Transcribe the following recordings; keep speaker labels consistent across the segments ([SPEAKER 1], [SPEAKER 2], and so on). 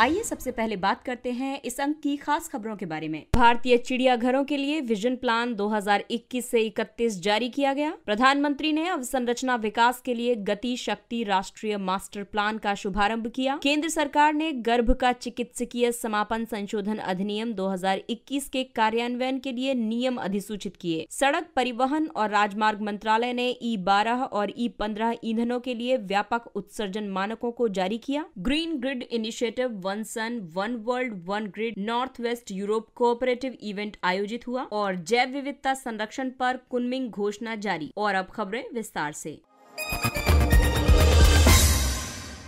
[SPEAKER 1] आइए सबसे पहले बात करते हैं इस अंक की खास खबरों के बारे में भारतीय चिड़ियाघरों के लिए विजन प्लान 2021 से 31 जारी किया गया प्रधानमंत्री ने अवसंरचना विकास के लिए गति शक्ति राष्ट्रीय मास्टर प्लान का शुभारंभ किया केंद्र सरकार ने गर्भ का चिकित्सकीय समापन संशोधन अधिनियम 2021 के कार्यान्वयन के लिए नियम अधिसूचित किए सड़क परिवहन और राजमार्ग मंत्रालय ने ई बारह और ई पंद्रह ईंधनों के लिए व्यापक उत्सर्जन मानकों को जारी किया green grid initiative one sun one world one grid north west Europe cooperative event आयोजित हुआ और जैव विविधता संरक्षण पर कुनमिंग घोषणा जारी और अब खबरें विस्तार से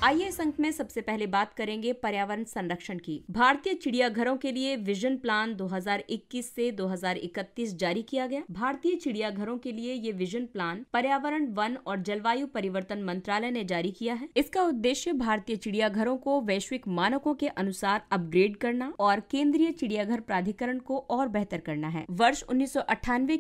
[SPEAKER 1] आइए इस अंक में सबसे पहले बात करेंगे पर्यावरण संरक्षण की भारतीय चिड़ियाघरों के लिए विजन प्लान 2021 से 2031 जारी किया गया भारतीय चिड़ियाघरों के लिए ये विजन प्लान पर्यावरण वन और जलवायु परिवर्तन मंत्रालय ने जारी किया है इसका उद्देश्य भारतीय चिड़ियाघरों को वैश्विक मानकों के अनुसार अपग्रेड करना और केंद्रीय चिड़ियाघर प्राधिकरण को और बेहतर करना है वर्ष उन्नीस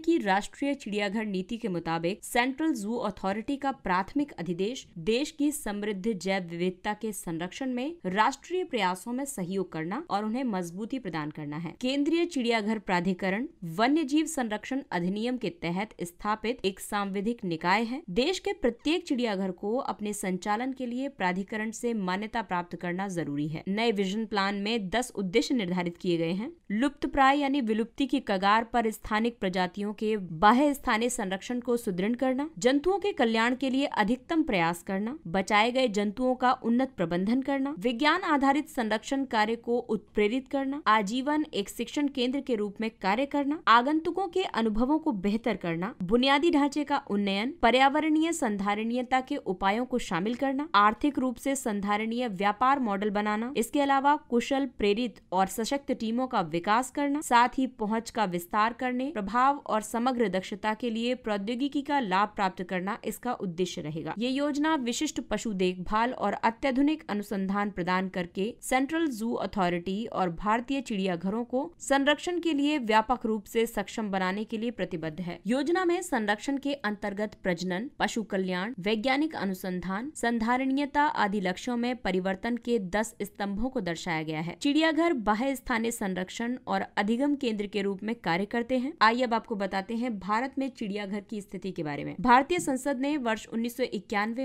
[SPEAKER 1] की राष्ट्रीय चिड़ियाघर नीति के मुताबिक सेंट्रल जू अथॉरिटी का प्राथमिक अधिदेश देश की समृद्ध जैव विविधता के संरक्षण में राष्ट्रीय प्रयासों में सहयोग करना और उन्हें मजबूती प्रदान करना है केंद्रीय चिड़ियाघर प्राधिकरण वन्य जीव संरक्षण अधिनियम के तहत स्थापित एक सांविधिक निकाय है देश के प्रत्येक चिड़ियाघर को अपने संचालन के लिए प्राधिकरण से मान्यता प्राप्त करना जरूरी है नए विजन प्लान में दस उद्देश्य निर्धारित किए गए हैं लुप्त प्राय यानी विलुप्ति की कगार पर स्थानिक प्रजातियों के बाह्य स्थानीय संरक्षण को सुदृढ़ करना जंतुओं के कल्याण के लिए अधिकतम प्रयास करना बचाए गए जंतुओं का उन्नत प्रबंधन करना विज्ञान आधारित संरक्षण कार्य को उत्प्रेरित करना आजीवन एक शिक्षण केंद्र के रूप में कार्य करना आगंतुकों के अनुभवों को बेहतर करना बुनियादी ढांचे का उन्नयन पर्यावरणीय संधारणीयता के उपायों को शामिल करना आर्थिक रूप से संधारणीय व्यापार मॉडल बनाना इसके अलावा कुशल प्रेरित और सशक्त टीमों का विकास करना साथ ही पहुंच का विस्तार करने प्रभाव और समग्र दक्षता के लिए प्रौद्योगिकी का लाभ प्राप्त करना इसका उद्देश्य रहेगा ये योजना विशिष्ट पशु देखभाल और और अत्याधुनिक अनुसंधान प्रदान करके सेंट्रल जू अथॉरिटी और भारतीय चिड़ियाघरों को संरक्षण के लिए व्यापक रूप से सक्षम बनाने के लिए प्रतिबद्ध है योजना में संरक्षण के अंतर्गत प्रजनन पशु कल्याण वैज्ञानिक अनुसंधान संधारणीयता आदि लक्ष्यों में परिवर्तन के दस स्तंभों को दर्शाया गया है चिड़ियाघर बाह्य स्थानीय संरक्षण और अधिगम केंद्र के रूप में कार्य करते हैं आइए अब आपको बताते हैं भारत में चिड़ियाघर की स्थिति के बारे में भारतीय संसद ने वर्ष उन्नीस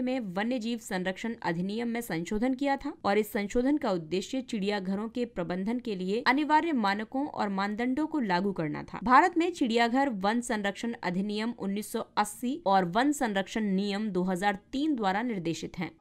[SPEAKER 1] में वन्य जीव संरक्षण अधिनियम अधिनियम में संशोधन किया था और इस संशोधन का उद्देश्य चिड़ियाघरों के प्रबंधन के लिए अनिवार्य मानकों और मानदंडों को लागू करना था भारत में चिड़ियाघर वन संरक्षण अधिनियम 1980 और वन संरक्षण नियम 2003 द्वारा निर्देशित हैं।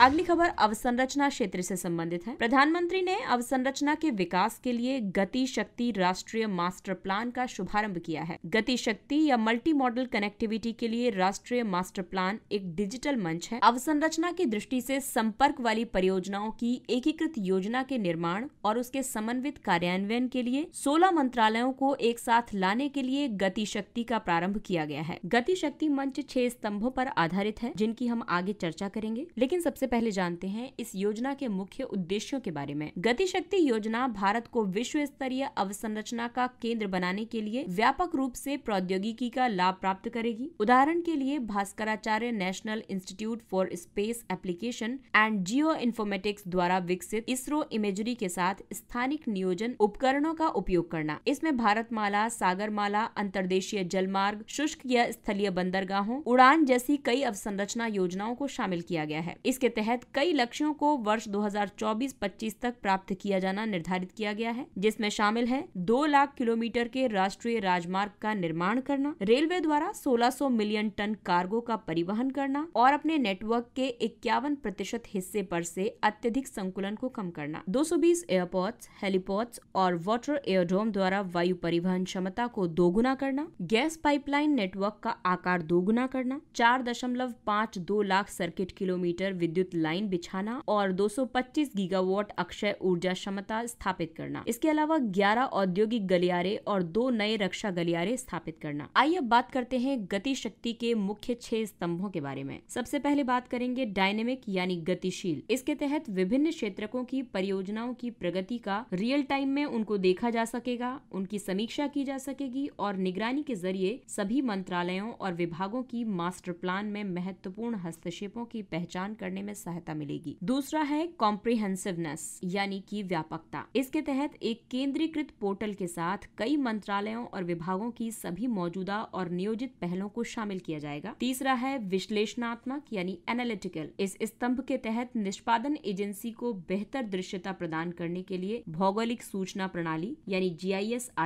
[SPEAKER 1] अगली खबर अवसंरचना क्षेत्र से संबंधित है प्रधानमंत्री ने अवसंरचना के विकास के लिए गति शक्ति राष्ट्रीय मास्टर प्लान का शुभारंभ किया है गति शक्ति या मल्टी मॉडल कनेक्टिविटी के लिए राष्ट्रीय मास्टर प्लान एक डिजिटल मंच है अवसंरचना की दृष्टि से संपर्क वाली परियोजनाओं की एकीकृत योजना के निर्माण और उसके समन्वित कार्यान्वयन के लिए सोलह मंत्रालयों को एक साथ लाने के लिए गति शक्ति का प्रारंभ किया गया है गति शक्ति मंच छह स्तंभों पर आधारित है जिनकी हम आगे चर्चा करेंगे लेकिन सबसे सबसे पहले जानते हैं इस योजना के मुख्य उद्देश्यों के बारे में गति शक्ति योजना भारत को विश्व स्तरीय अवसंरचना का केंद्र बनाने के लिए व्यापक रूप से प्रौद्योगिकी का लाभ प्राप्त करेगी उदाहरण के लिए Bhaskaracharya national institute for space application and geo informatics द्वारा विकसित इसरो इमेजरी के साथ स्थानिक नियोजन उपकरणों का उपयोग करना इसमें भारत माला सागर माला अंतर्देशीय जलमार्ग शुष्क या स्थलीय बंदरगाहों उड़ान जैसी कई अवसंरचना योजनाओं को शामिल किया गया है इसके तहत कई लक्ष्यों को वर्ष 2024-25 तक प्राप्त किया जाना निर्धारित किया गया है जिसमें शामिल है दो लाख किलोमीटर के राष्ट्रीय राजमार्ग का निर्माण करना रेलवे द्वारा 1600 मिलियन टन कार्गो का परिवहन करना और अपने नेटवर्क के इक्यावन प्रतिशत हिस्से पर से अत्यधिक संकुलन को कम करना 220 एयरपोर्ट्स हेलीपोर्ट्स और वाटर एयरड्रोम द्वारा वायु परिवहन क्षमता को दोगुना करना गैस पाइपलाइन नेटवर्क का आकार दोगुना करना चार दशमलव पाँच दो लाख सर्किट किलोमीटर विद्युत विद्युत लाइन बिछाना और 225 गीगावाट अक्षय ऊर्जा क्षमता स्थापित करना इसके अलावा 11 औद्योगिक गलियारे और दो नए रक्षा गलियारे स्थापित करना आइए अब बात करते हैं गति शक्ति के मुख्य छह स्तंभों के बारे में सबसे पहले बात करेंगे डायनेमिक यानी गतिशील इसके तहत विभिन्न क्षेत्रकों की परियोजनाओं की प्रगति का रियल टाइम में उनको देखा जा सकेगा उनकी समीक्षा की जा सकेगी और निगरानी के जरिए सभी मंत्रालयों और विभागों की मास्टर प्लान में महत्वपूर्ण हस्तक्षेपों की पहचान करने में में सहायता मिलेगी दूसरा है कॉम्प्रिहेंसिवनेस यानी की व्यापकता इसके तहत एक केंद्रीकृत पोर्टल के साथ कई मंत्रालयों और विभागों की सभी मौजूदा और नियोजित पहलों को शामिल किया जाएगा तीसरा है विश्लेषणात्मक यानी एनालिटिकल इस स्तंभ के तहत निष्पादन एजेंसी को बेहतर दृश्यता प्रदान करने के लिए भौगोलिक सूचना प्रणाली यानी जी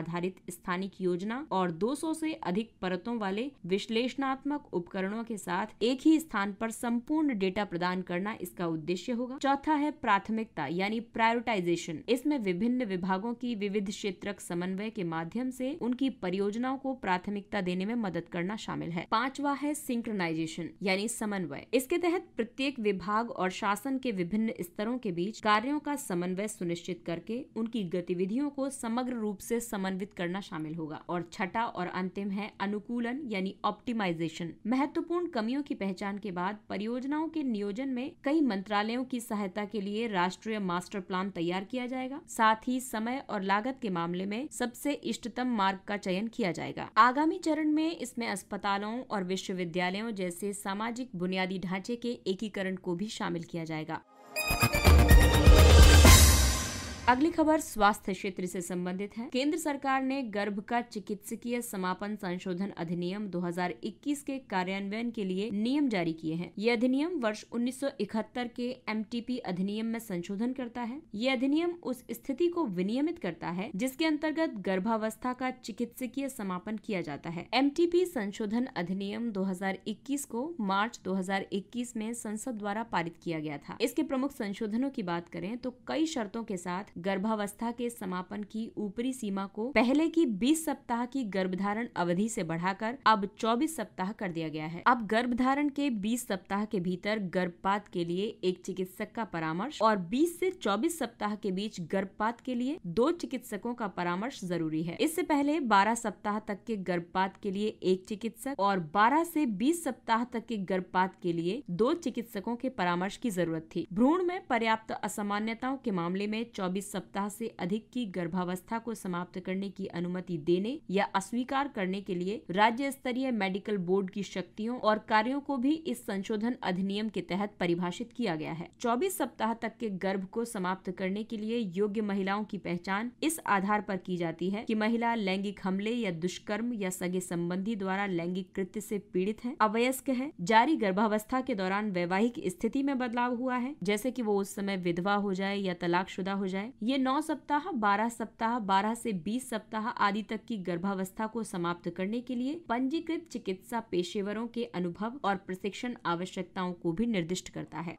[SPEAKER 1] आधारित स्थानिक योजना और 200 से अधिक परतों वाले विश्लेषणात्मक उपकरणों के साथ एक ही स्थान पर संपूर्ण डेटा प्रदान कर करना इसका उद्देश्य होगा चौथा है प्राथमिकता यानी प्रायोरिटाइजेशन इसमें विभिन्न विभागों की विविध क्षेत्र समन्वय के माध्यम से उनकी परियोजनाओं को प्राथमिकता देने में मदद करना शामिल है पांचवा है सिंक्रोनाइजेशन यानी समन्वय इसके तहत प्रत्येक विभाग और शासन के विभिन्न स्तरों के बीच कार्यों का समन्वय सुनिश्चित करके उनकी गतिविधियों को समग्र रूप से समन्वित करना शामिल होगा और छठा और अंतिम है अनुकूलन यानी ऑप्टिमाइजेशन महत्वपूर्ण कमियों की पहचान के बाद परियोजनाओं के नियोजन में में कई मंत्रालयों की सहायता के लिए राष्ट्रीय मास्टर प्लान तैयार किया जाएगा साथ ही समय और लागत के मामले में सबसे इष्टतम मार्ग का चयन किया जाएगा आगामी चरण में इसमें अस्पतालों और विश्वविद्यालयों जैसे सामाजिक बुनियादी ढांचे के एकीकरण को भी शामिल किया जाएगा अगली खबर स्वास्थ्य क्षेत्र से संबंधित है केंद्र सरकार ने गर्भ का चिकित्सकीय समापन संशोधन अधिनियम 2021 के कार्यान्वयन के लिए नियम जारी किए हैं ये अधिनियम वर्ष 1971 के एम अधिनियम में संशोधन करता है ये अधिनियम उस स्थिति को विनियमित करता है जिसके अंतर्गत गर्भावस्था का चिकित्सकीय समापन किया जाता है एम संशोधन अधिनियम दो को मार्च दो में संसद द्वारा पारित किया गया था इसके प्रमुख संशोधनों की बात करें तो कई शर्तों के साथ गर्भावस्था के समापन की ऊपरी सीमा को पहले की 20 सप्ताह की गर्भधारण अवधि से बढ़ाकर अब 24 सप्ताह कर दिया गया है अब गर्भधारण के 20 सप्ताह के भीतर गर्भपात के लिए एक चिकित्सक का परामर्श और 20 से 24 सप्ताह के बीच गर्भपात के लिए दो चिकित्सकों का परामर्श जरूरी है इससे पहले 12 सप्ताह तक के गर्भपात के लिए एक चिकित्सक और 12 से 20 सप्ताह तक के गर्भपात के लिए दो चिकित्सकों के परामर्श की जरूरत थी भ्रूण में पर्याप्त असामान्यताओं के मामले में चौबीस सप्ताह से अधिक की गर्भावस्था को समाप्त करने की अनुमति देने या अस्वीकार करने के लिए राज्य स्तरीय मेडिकल बोर्ड की शक्तियों और कार्यों को भी इस संशोधन अधिनियम के तहत परिभाषित किया गया है चौबीस सप्ताह तक के गर्भ को समाप्त करने के लिए योग्य महिलाओं की पहचान इस आधार पर की जाती है कि महिला लैंगिक हमले या दुष्कर्म या सगे संबंधी द्वारा लैंगिक कृत्य से पीड़ित है अवयस्क है जारी गर्भावस्था के दौरान वैवाहिक स्थिति में बदलाव हुआ है जैसे कि वो उस समय विधवा हो जाए या तलाकशुदा हो जाए ये नौ सप्ताह बारह सप्ताह बारह से बीस सप्ताह आदि तक की गर्भावस्था को समाप्त करने के लिए पंजीकृत चिकित्सा पेशेवरों के अनुभव और प्रशिक्षण आवश्यकताओं को भी निर्दिष्ट करता है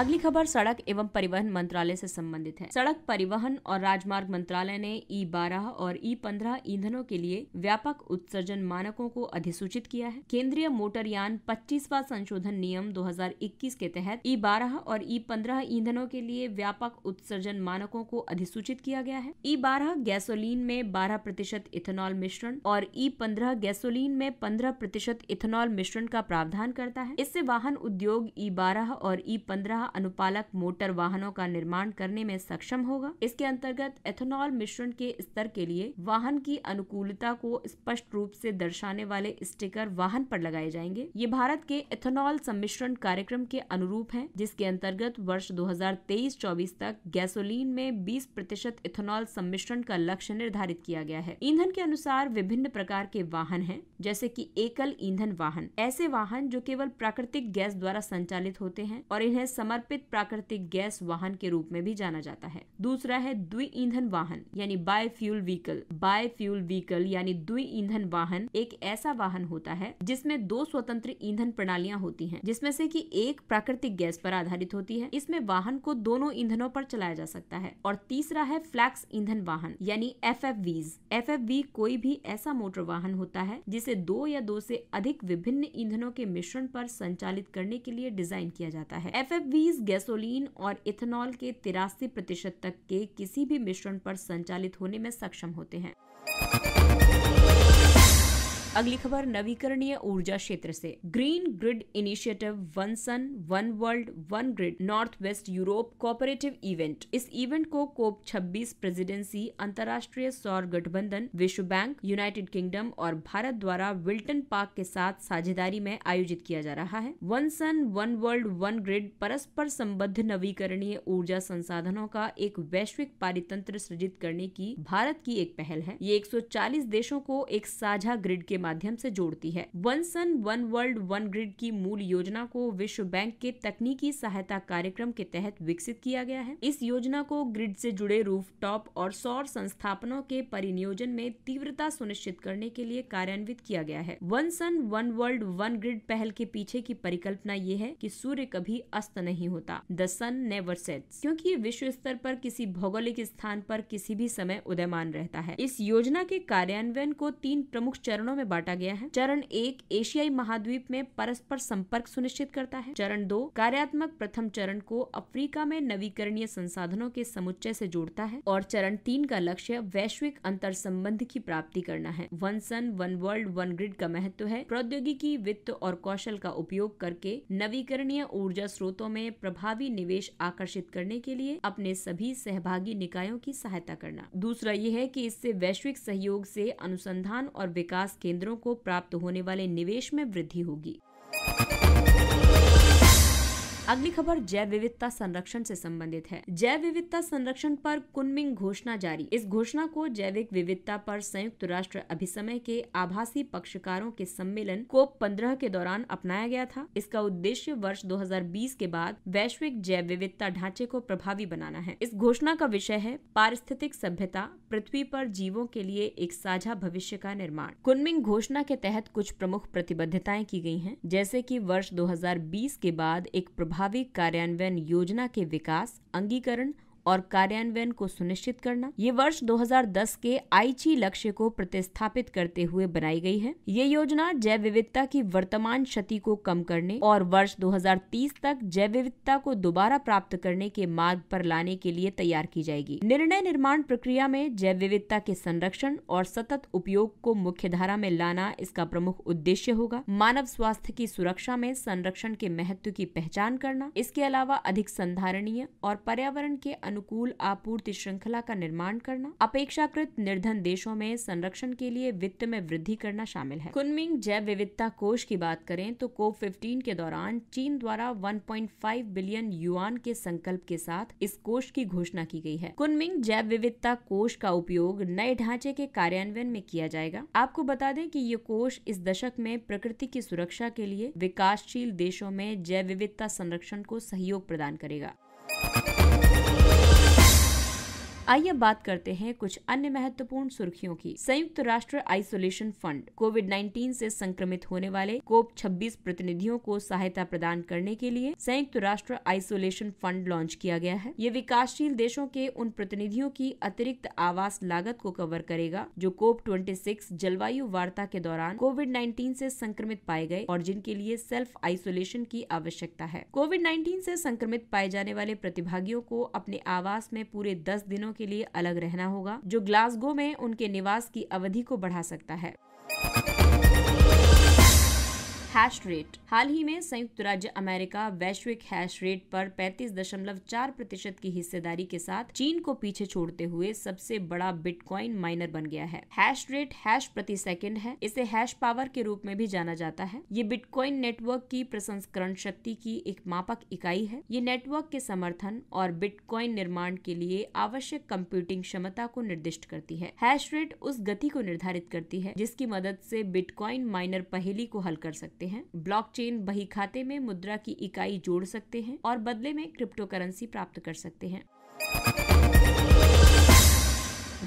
[SPEAKER 1] अगली खबर सड़क एवं परिवहन मंत्रालय से संबंधित है सड़क परिवहन और राजमार्ग मंत्रालय ने ई बारह और ई पंद्रह ईंधनों के लिए व्यापक उत्सर्जन मानकों को अधिसूचित किया है केंद्रीय मोटर यान पच्चीसवा संशोधन नियम 2021 के तहत ई बारह और ई पंद्रह ईंधनों के लिए व्यापक उत्सर्जन मानकों को अधिसूचित किया गया है ई बारह गैसोलीन में बारह प्रतिशत इथेनॉल मिश्रण और ई पंद्रह गैसोलीन में पंद्रह प्रतिशत इथेनॉल मिश्रण का प्रावधान करता है इससे वाहन उद्योग ई बारह और ई पंद्रह पुनः अनुपालक मोटर वाहनों का निर्माण करने में सक्षम होगा इसके अंतर्गत एथेनॉल मिश्रण के स्तर के लिए वाहन की अनुकूलता को स्पष्ट रूप से दर्शाने वाले स्टिकर वाहन पर लगाए जाएंगे ये भारत के एथेनॉल सम्मिश्रण कार्यक्रम के अनुरूप है जिसके अंतर्गत वर्ष दो हजार तक गैसोलीन में बीस प्रतिशत इथेनॉल सम्मिश्रण का लक्ष्य निर्धारित किया गया है ईंधन के अनुसार विभिन्न प्रकार के वाहन है जैसे की एकल ईंधन वाहन ऐसे वाहन जो केवल प्राकृतिक गैस द्वारा संचालित होते हैं और इन्हें समय समर्पित प्राकृतिक गैस वाहन के रूप में भी जाना जाता है दूसरा है द्वि ईंधन वाहन यानी bi fuel vehicle bi fuel vehicle यानी द्वि ईंधन वाहन एक ऐसा वाहन होता है जिसमें दो स्वतंत्र ईंधन प्रणालियां होती हैं जिसमें से कि एक प्राकृतिक गैस पर आधारित होती है इसमें वाहन को दोनों ईंधनों पर चलाया जा सकता है और तीसरा है फ्लैक्स ईंधन वाहन यानी F F Vs F F V कोई भी ऐसा मोटर वाहन होता है जिसे दो या दो से अधिक विभिन्न ईंधनों के मिश्रण पर संचालित करने के लिए डिजाइन किया जाता है F F V duties gasoline और इथेनॉल के तिरासी प्रतिशत तक के किसी भी मिश्रण पर संचालित होने में सक्षम होते हैं अगली खबर नवीकरणीय ऊर्जा क्षेत्र से green grid initiative one sun one world one grid north west Europe cooperative event इस इवेंट को कोप 26 प्रेसिडेंसी अंतर्राष्ट्रीय सौर गठबंधन विश्व बैंक यूनाइटेड किंगडम और भारत द्वारा विल्टन पार्क के साथ साझेदारी में आयोजित किया जा रहा है one sun one world one grid परस्पर संबद्ध नवीकरणीय ऊर्जा संसाधनों का एक वैश्विक पारितंत्र सृजित करने की भारत की एक पहल है ये एक देशों को एक साझा ग्रिड के माध्यम से जोड़ती है one sun one world one grid की मूल योजना को विश्व बैंक के तकनीकी सहायता कार्यक्रम के तहत विकसित किया गया है इस योजना को ग्रिड से जुड़े रूफ टॉप और सौर संस्थापनों के परिनियोजन में तीव्रता सुनिश्चित करने के लिए कार्यान्वित किया गया है one sun one world one grid पहल के पीछे की परिकल्पना ये है कि सूर्य कभी अस्त नहीं होता द सन नेवर सेट्स क्योंकि ये विश्व स्तर पर किसी भौगोलिक स्थान पर किसी भी समय उदयमान रहता है इस योजना के कार्यान्वयन को तीन प्रमुख चरणों में बांटा गया है चरण एक एशियाई महाद्वीप में परस्पर संपर्क सुनिश्चित करता है चरण दो कार्यात्मक प्रथम चरण को अफ्रीका में नवीकरणीय संसाधनों के समुच्चय से जोड़ता है और चरण तीन का लक्ष्य वैश्विक अंतर संबंध की प्राप्ति करना है one sun one world one grid का महत्व है प्रौद्योगिकी वित्त और कौशल का उपयोग करके नवीकरणीय ऊर्जा स्रोतों में प्रभावी निवेश आकर्षित करने के लिए अपने सभी सहभागी निकायों की सहायता करना दूसरा ये है कि इससे वैश्विक सहयोग से अनुसंधान और विकास केंद्र केंद्रों को प्राप्त होने वाले निवेश में वृद्धि होगी अगली खबर जैव विविधता संरक्षण से संबंधित है जैव विविधता संरक्षण पर कुनमिंग घोषणा जारी इस घोषणा को जैविक विविधता पर संयुक्त राष्ट्र अभिसमय के आभासी पक्षकारों के सम्मेलन कोप पंद्रह के दौरान अपनाया गया था इसका उद्देश्य वर्ष 2020 के बाद वैश्विक जैव विविधता ढांचे को प्रभावी बनाना है इस घोषणा का विषय है पारिस्थितिक सभ्यता पृथ्वी पर जीवों के लिए एक साझा भविष्य का निर्माण कुनमिंग घोषणा के तहत कुछ प्रमुख प्रतिबद्धताएं की गई हैं जैसे कि वर्ष 2020 के बाद एक प्रभाव प्रभावी कार्यान्वयन योजना के विकास अंगीकरण और कार्यान्वयन को सुनिश्चित करना ये वर्ष 2010 के आईची लक्ष्य को प्रतिस्थापित करते हुए बनाई गई है ये योजना जैव विविधता की वर्तमान क्षति को कम करने और वर्ष 2030 तक जैव विविधता को दोबारा प्राप्त करने के मार्ग पर लाने के लिए तैयार की जाएगी निर्णय निर्माण प्रक्रिया में जैव विविधता के संरक्षण और सतत उपयोग को मुख्य धारा में लाना इसका प्रमुख उद्देश्य होगा मानव स्वास्थ्य की सुरक्षा में संरक्षण के महत्व की पहचान करना इसके अलावा अधिक संधारणीय और पर्यावरण के अनुकूल आपूर्ति श्रृंखला का निर्माण करना अपेक्षाकृत निर्धन देशों में संरक्षण के लिए वित्त में वृद्धि करना शामिल है कुनमिंग जैव विविधता कोष की बात करें तो कोप फिफ्टीन के दौरान चीन द्वारा वन बिलियन युआन के संकल्प के साथ इस कोष की घोषणा की गई है कुनमिंग जैव विविधता कोष का उपयोग नए ढांचे के कार्यान्वयन में किया जाएगा आपको बता दें कि ये कोष इस दशक में प्रकृति की सुरक्षा के लिए विकासशील देशों में जैव विविधता संरक्षण को सहयोग प्रदान करेगा आइए अब बात करते हैं कुछ अन्य महत्वपूर्ण सुर्खियों की संयुक्त राष्ट्र आइसोलेशन फंड कोविड 19 से संक्रमित होने वाले कोप 26 प्रतिनिधियों को सहायता प्रदान करने के लिए संयुक्त राष्ट्र आइसोलेशन फंड लॉन्च किया गया है ये विकासशील देशों के उन प्रतिनिधियों की अतिरिक्त आवास लागत को कवर करेगा जो कोप ट्वेंटी जलवायु वार्ता के दौरान कोविड नाइन्टीन ऐसी संक्रमित पाए गए और जिनके लिए सेल्फ आइसोलेशन की आवश्यकता है कोविड नाइन्टीन ऐसी संक्रमित पाए जाने वाले प्रतिभागियों को अपने आवास में पूरे दस दिनों के के लिए अलग रहना होगा जो ग्लासगो में उनके निवास की अवधि को बढ़ा सकता है हैश रेट हाल ही में संयुक्त राज्य अमेरिका वैश्विक हैश रेट पर 35.4 प्रतिशत की हिस्सेदारी के साथ चीन को पीछे छोड़ते हुए सबसे बड़ा बिटकॉइन माइनर बन गया है हैश रेट हैश प्रति सेकंड है इसे हैश पावर के रूप में भी जाना जाता है ये बिटकॉइन नेटवर्क की प्रसंस्करण शक्ति की एक मापक इकाई है ये नेटवर्क के समर्थन और बिटकॉइन निर्माण के लिए आवश्यक कंप्यूटिंग क्षमता को निर्दिष्ट करती है हैश रेट उस गति को निर्धारित करती है जिसकी मदद से बिटकॉइन माइनर पहेली को हल कर सकते सकते हैं ब्लॉकचेन बही खाते में मुद्रा की इकाई जोड़ सकते हैं और बदले में क्रिप्टो करेंसी प्राप्त कर सकते हैं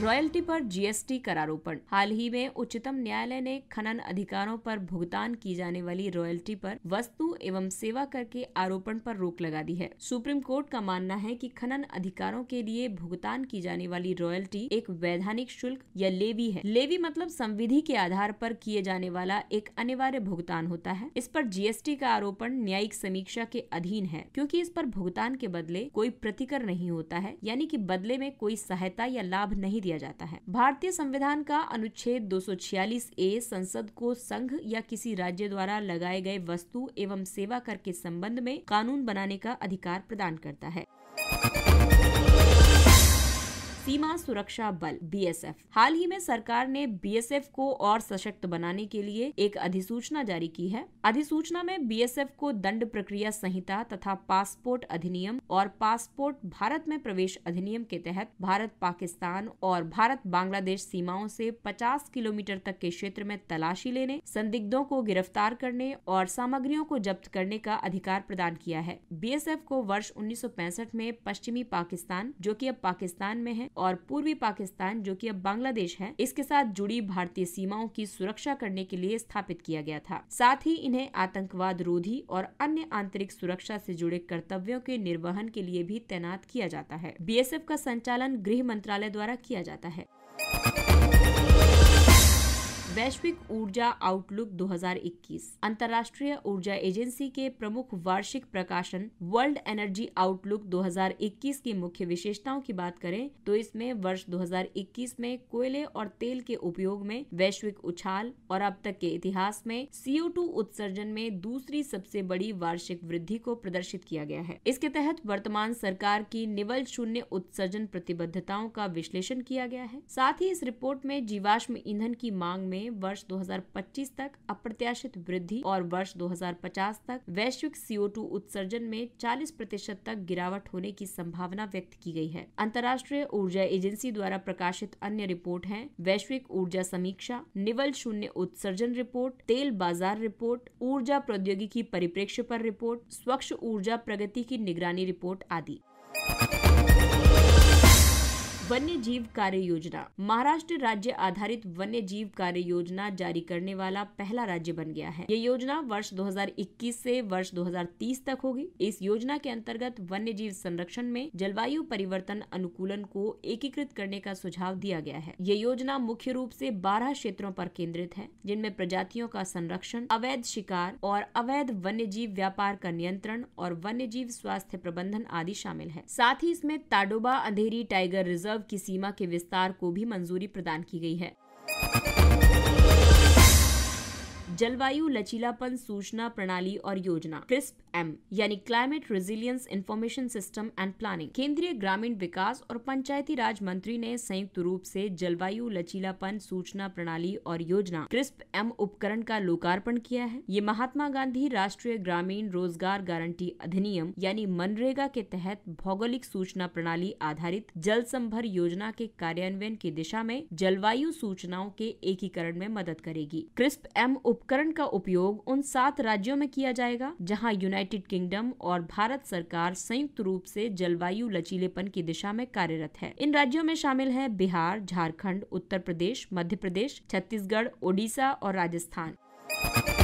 [SPEAKER 1] रॉयल्टी पर जीएसटी करारोपण हाल ही में उच्चतम न्यायालय ने खनन अधिकारों पर भुगतान की जाने वाली रॉयल्टी पर वस्तु एवं सेवा कर के आरोपण पर रोक लगा दी है सुप्रीम कोर्ट का मानना है कि खनन अधिकारों के लिए भुगतान की जाने वाली रॉयल्टी एक वैधानिक शुल्क या लेवी है लेवी मतलब संविधि के आधार पर किए जाने वाला एक अनिवार्य भुगतान होता है इस पर जीएसटी का आरोपण न्यायिक समीक्षा के अधीन है क्योंकि इस पर भुगतान के बदले कोई प्रतिकर नहीं होता है यानी कि बदले में कोई सहायता या लाभ नहीं दिया जाता है भारतीय संविधान का अनुच्छेद दो ए संसद को संघ या किसी राज्य द्वारा लगाए गए वस्तु एवं सेवा कर के संबंध में कानून बनाने का अधिकार प्रदान करता है सीमा सुरक्षा बल बीएसएफ हाल ही में सरकार ने बीएसएफ को और सशक्त बनाने के लिए एक अधिसूचना जारी की है अधिसूचना में बीएसएफ को दंड प्रक्रिया संहिता तथा पासपोर्ट अधिनियम और पासपोर्ट भारत में प्रवेश अधिनियम के तहत भारत पाकिस्तान और भारत बांग्लादेश सीमाओं से 50 किलोमीटर तक के क्षेत्र में तलाशी लेने संदिग्धों को गिरफ्तार करने और सामग्रियों को जब्त करने का अधिकार प्रदान किया है बीएसएफ को वर्ष उन्नीस में पश्चिमी पाकिस्तान जो कि अब पाकिस्तान में है और पूर्वी पाकिस्तान जो कि अब बांग्लादेश है इसके साथ जुड़ी भारतीय सीमाओं की सुरक्षा करने के लिए स्थापित किया गया था साथ ही इन्हें आतंकवाद रोधी और अन्य आंतरिक सुरक्षा से जुड़े कर्तव्यों के निर्वहन के लिए भी तैनात किया जाता है बी का संचालन गृह मंत्रालय द्वारा किया जाता है वैश्विक ऊर्जा आउटलुक 2021 अंतर्राष्ट्रीय ऊर्जा एजेंसी के प्रमुख वार्षिक प्रकाशन वर्ल्ड एनर्जी आउटलुक 2021 की मुख्य विशेषताओं की बात करें तो इसमें वर्ष 2021 में कोयले और तेल के उपयोग में वैश्विक उछाल और अब तक के इतिहास में सीओ उत्सर्जन में दूसरी सबसे बड़ी वार्षिक वृद्धि को प्रदर्शित किया गया है इसके तहत वर्तमान सरकार की निवल शून्य उत्सर्जन प्रतिबद्धताओं का विश्लेषण किया गया है साथ ही इस रिपोर्ट में जीवाश्म ईंधन की मांग में में वर्ष 2025 तक अप्रत्याशित वृद्धि और वर्ष 2050 तक वैश्विक सीओ उत्सर्जन में 40 प्रतिशत तक गिरावट होने की संभावना व्यक्त की गई है अंतर्राष्ट्रीय ऊर्जा एजेंसी द्वारा प्रकाशित अन्य रिपोर्ट है वैश्विक ऊर्जा समीक्षा निवल शून्य उत्सर्जन रिपोर्ट तेल बाजार रिपोर्ट ऊर्जा प्रौद्योगिकी परिप्रेक्ष्य पर रिपोर्ट स्वच्छ ऊर्जा प्रगति की निगरानी रिपोर्ट आदि वन्य जीव कार्य योजना महाराष्ट्र राज्य आधारित वन्य जीव कार्य योजना जारी करने वाला पहला राज्य बन गया है ये योजना वर्ष 2021 से वर्ष 2030 तक होगी इस योजना के अंतर्गत वन्य जीव संरक्षण में जलवायु परिवर्तन अनुकूलन को एकीकृत करने का सुझाव दिया गया है ये योजना मुख्य रूप से 12 क्षेत्रों पर केंद्रित है जिनमें प्रजातियों का संरक्षण अवैध शिकार और अवैध वन्य जीव व्यापार का नियंत्रण और वन्य जीव स्वास्थ्य प्रबंधन आदि शामिल है साथ ही इसमें ताडोबा अंधेरी टाइगर रिजर्व की सीमा के विस्तार को भी मंजूरी प्रदान की गई है जलवायु लचीलापन सूचना प्रणाली और योजना क्रिस्प एम यानी climate resilience information system and planning केंद्रीय ग्रामीण विकास और पंचायती राज मंत्री ने संयुक्त रूप से जलवायु लचीलापन सूचना प्रणाली और योजना क्रिस्प एम उपकरण का लोकार्पण किया है ये महात्मा गांधी राष्ट्रीय ग्रामीण रोजगार गारंटी अधिनियम यानी मनरेगा के तहत भौगोलिक सूचना प्रणाली आधारित जल संभर योजना के कार्यान्वयन की दिशा में जलवायु सूचनाओं के एकीकरण में मदद करेगी क्रिस्प एम उप उपकरण का उपयोग उन सात राज्यों में किया जाएगा जहां यूनाइटेड किंगडम और भारत सरकार संयुक्त रूप से जलवायु लचीलेपन की दिशा में कार्यरत है इन राज्यों में शामिल है बिहार झारखंड उत्तर प्रदेश मध्य प्रदेश छत्तीसगढ़ ओडिशा और राजस्थान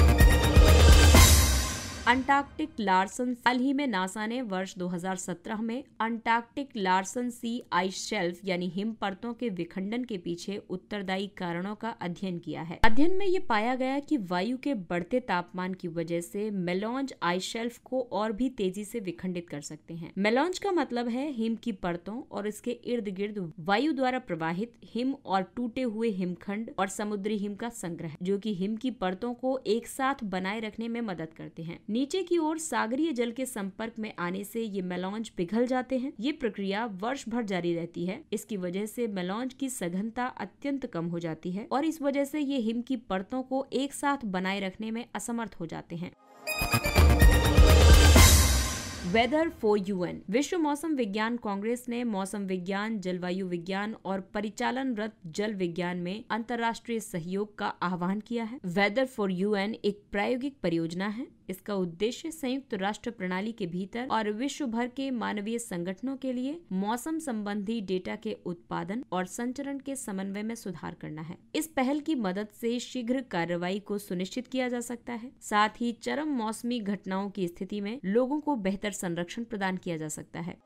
[SPEAKER 1] अंटार्कटिक लार्सन हाल ही में नासा ने वर्ष 2017 में Antarctic Larsen C ice shelf यानी हिम परतों के विखंडन के पीछे उत्तरदायी कारणों का अध्ययन किया है अध्ययन में ये पाया गया कि वायु के बढ़ते तापमान की वजह से मेलॉन्ज आइस शेल्फ को और भी तेजी से विखंडित कर सकते हैं मेलॉन्ज का मतलब है हिम की परतों और इसके इर्द गिर्द वायु द्वारा प्रवाहित हिम और टूटे हुए हिमखंड और समुद्री हिम का संग्रह जो की हिम की परतों को एक साथ बनाए रखने में मदद करते हैं नीचे की ओर सागरीय जल के संपर्क में आने से ये मेलॉन्ज पिघल जाते हैं ये प्रक्रिया वर्ष भर जारी रहती है इसकी वजह से मेलॉन्ज की सघनता अत्यंत कम हो जाती है और इस वजह से ये हिम की परतों को एक साथ बनाए रखने में असमर्थ हो जाते हैं वेदर फॉर यूएन विश्व मौसम विज्ञान कांग्रेस ने मौसम विज्ञान जलवायु विज्ञान और परिचालन रत जल विज्ञान में अंतर्राष्ट्रीय सहयोग का आह्वान किया है वेदर फॉर यूएन एक प्रायोगिक परियोजना है इसका उद्देश्य संयुक्त राष्ट्र प्रणाली के भीतर और विश्व भर के मानवीय संगठनों के लिए मौसम संबंधी डेटा के उत्पादन और संचरण के समन्वय में सुधार करना है इस पहल की मदद से शीघ्र कार्रवाई को सुनिश्चित किया जा सकता है साथ ही चरम मौसमी घटनाओं की स्थिति में लोगों को बेहतर संरक्षण प्रदान किया जा सकता है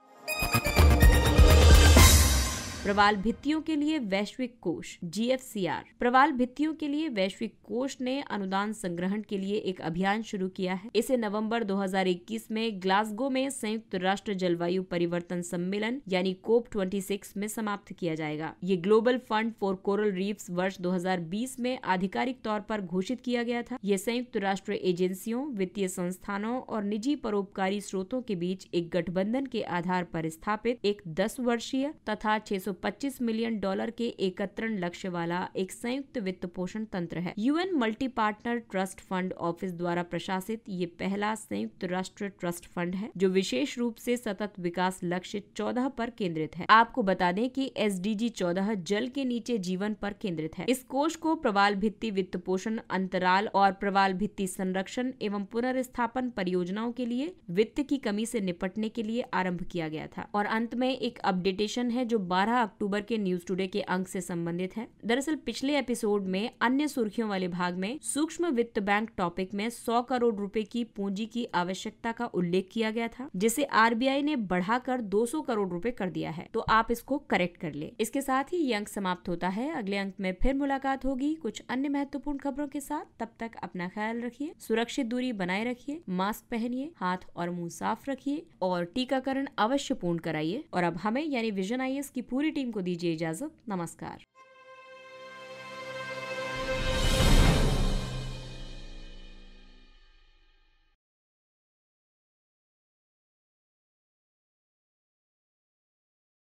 [SPEAKER 1] प्रवाल भित्तियों के लिए वैश्विक कोष जी प्रवाल भित्तियों के लिए वैश्विक कोष ने अनुदान संग्रहण के लिए एक अभियान शुरू किया है इसे नवंबर 2021 में ग्लासगो में संयुक्त राष्ट्र जलवायु परिवर्तन सम्मेलन यानी कोप 26 में समाप्त किया जाएगा ये global fund for coral reef वर्ष 2020 में आधिकारिक तौर पर घोषित किया गया था ये संयुक्त राष्ट्र एजेंसियों वित्तीय संस्थानों और निजी परोपकारी स्रोतों के बीच एक गठबंधन के आधार पर स्थापित एक दस वर्षीय तथा छह 125 मिलियन डॉलर के एकत्रण लक्ष्य वाला एक संयुक्त वित्त पोषण तंत्र है UN multi partner trust fund office द्वारा प्रशासित ये पहला संयुक्त राष्ट्र ट्रस्ट फंड है जो विशेष रूप से सतत विकास लक्ष्य 14 पर केंद्रित है आपको बता दें कि एस डी जी चौदह जल के नीचे जीवन पर केंद्रित है इस कोष को प्रवाल भित्ति वित्त पोषण अंतराल और प्रवाल भित्ति संरक्षण एवं पुनर्स्थापन परियोजनाओं के लिए वित्त की कमी से निपटने के लिए आरंभ किया गया था और अंत में एक अपडेटेशन है जो बारह अक्टूबर के न्यूज टुडे के अंक से संबंधित है दरअसल पिछले एपिसोड में अन्य सुर्खियों वाले भाग में सूक्ष्म वित्त बैंक टॉपिक में 100 करोड़ रुपए की पूंजी की आवश्यकता का उल्लेख किया गया था जिसे आर ने बढ़ाकर 200 करोड़ रुपए कर दिया है तो आप इसको करेक्ट कर ले इसके साथ ही ये अंक समाप्त होता है अगले अंक में फिर मुलाकात होगी कुछ अन्य महत्वपूर्ण खबरों के साथ तब तक अपना ख्याल रखिए सुरक्षित दूरी बनाए रखिए मास्क पहनिए हाथ और मुंह साफ रखिए और टीकाकरण अवश्य पूर्ण कराइए और अब हमें यानी विजन आई की पूरी टीम को दीजिए इजाज़त नमस्कार